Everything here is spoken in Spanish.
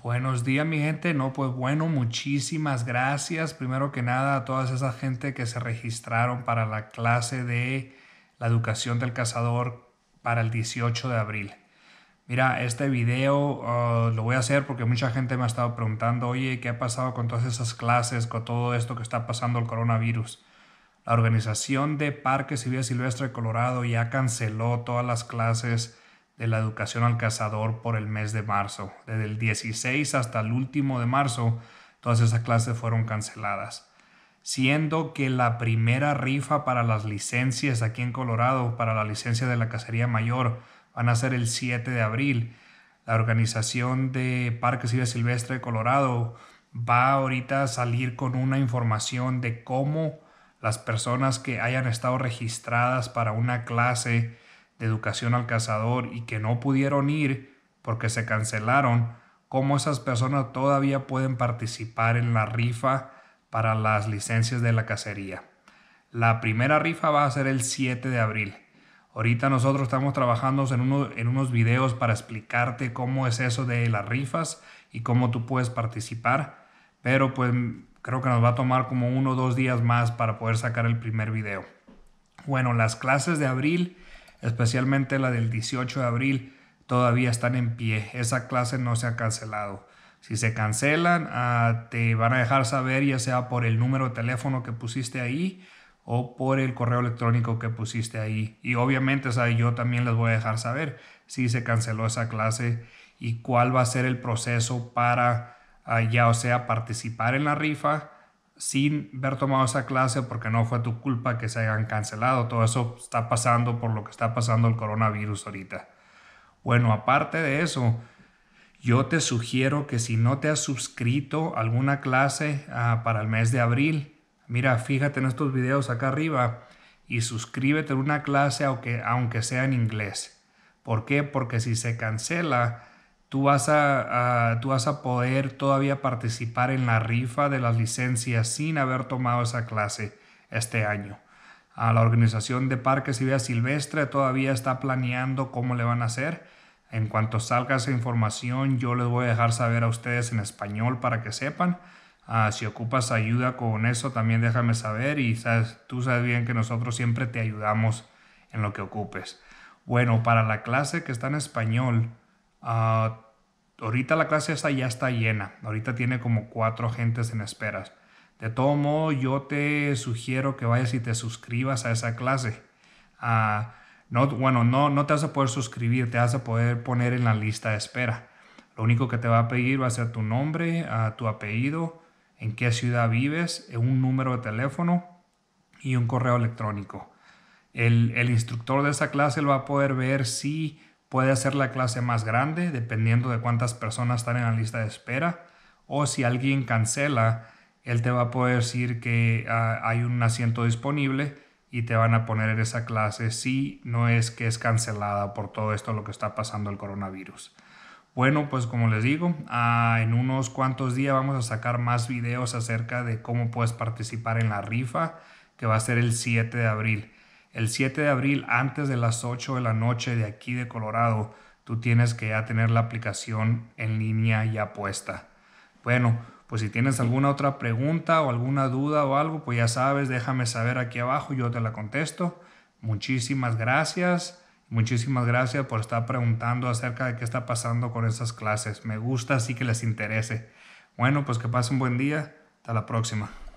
Buenos días, mi gente. No, pues bueno, muchísimas gracias. Primero que nada, a todas esas gente que se registraron para la clase de la educación del cazador para el 18 de abril. Mira, este video uh, lo voy a hacer porque mucha gente me ha estado preguntando, oye, ¿qué ha pasado con todas esas clases, con todo esto que está pasando el coronavirus? La Organización de Parques y Silvestre de Colorado ya canceló todas las clases de la educación al cazador por el mes de marzo. Desde el 16 hasta el último de marzo, todas esas clases fueron canceladas. Siendo que la primera rifa para las licencias aquí en Colorado, para la licencia de la cacería mayor, van a ser el 7 de abril. La organización de Parques y Silvestre de Colorado va ahorita a salir con una información de cómo las personas que hayan estado registradas para una clase de educación al cazador y que no pudieron ir porque se cancelaron, cómo esas personas todavía pueden participar en la rifa para las licencias de la cacería. La primera rifa va a ser el 7 de abril. Ahorita nosotros estamos trabajando en, unos videos para explicarte cómo es eso de las rifas y cómo tú puedes participar, pero pues creo que nos va a tomar como uno o dos días más para poder sacar el primer video. Bueno, las clases de abril especialmente la del 18 de abril, todavía están en pie. Esa clase no se ha cancelado. Si se cancelan, ah, te van a dejar saber ya sea por el número de teléfono que pusiste ahí o por el correo electrónico que pusiste ahí. Y obviamente, yo también les voy a dejar saber si se canceló esa clase y cuál va a ser el proceso para ah, ya, o sea, participar en la rifa sin haber tomado esa clase porque no fue tu culpa que se hayan cancelado. Todo eso está pasando por lo que está pasando el coronavirus ahorita. Bueno, aparte de eso, yo te sugiero que si no te has suscrito a alguna clase ah, para el mes de abril, mira, fíjate en estos videos acá arriba y suscríbete a una clase aunque, aunque sea en inglés. ¿Por qué? Porque si se cancela, tú vas a, tú vas a poder todavía participar en la rifa de las licencias sin haber tomado esa clase este año. A la organización de Parques y Vía Silvestre todavía está planeando cómo le van a hacer. En cuanto salga esa información, yo les voy a dejar saber a ustedes en español para que sepan. Ah, si ocupas ayuda con eso, también déjame saber y sabes, tú sabes bien que nosotros siempre te ayudamos en lo que ocupes. Bueno, para la clase que está en español, Ah, ahorita la clase esa ya está llena. Ahorita tiene como cuatro gentes en espera De todo modo, yo te sugiero que vayas y te suscribas a esa clase. Ah, no, bueno, no, no te vas a poder suscribir, te vas a poder poner en la lista de espera. Lo único que te va a pedir va a ser tu nombre, ah, tu apellido, en qué ciudad vives, eh, un número de teléfono y un correo electrónico. El, el instructor de esa clase lo va a poder ver si Puede ser la clase más grande, dependiendo de cuántas personas están en la lista de espera. O si alguien cancela, él te va a poder decir que ah, hay un asiento disponible y te van a poner en esa clase si no es que es cancelada por todo esto lo que está pasando el coronavirus. Bueno, pues como les digo, ah, en unos cuantos días vamos a sacar más videos acerca de cómo puedes participar en la rifa que va a ser el 7 de abril el 7 de abril antes de las 8 de la noche de aquí de Colorado, tú tienes que ya tener la aplicación en línea ya puesta. Bueno, pues si tienes alguna otra pregunta o alguna duda o algo, pues ya sabes, déjame saber aquí abajo, y yo te la contesto. Muchísimas gracias. Muchísimas gracias por estar preguntando acerca de qué está pasando con esas clases. Me gusta, así que les interese. Bueno, pues que pasen un buen día. Hasta la próxima.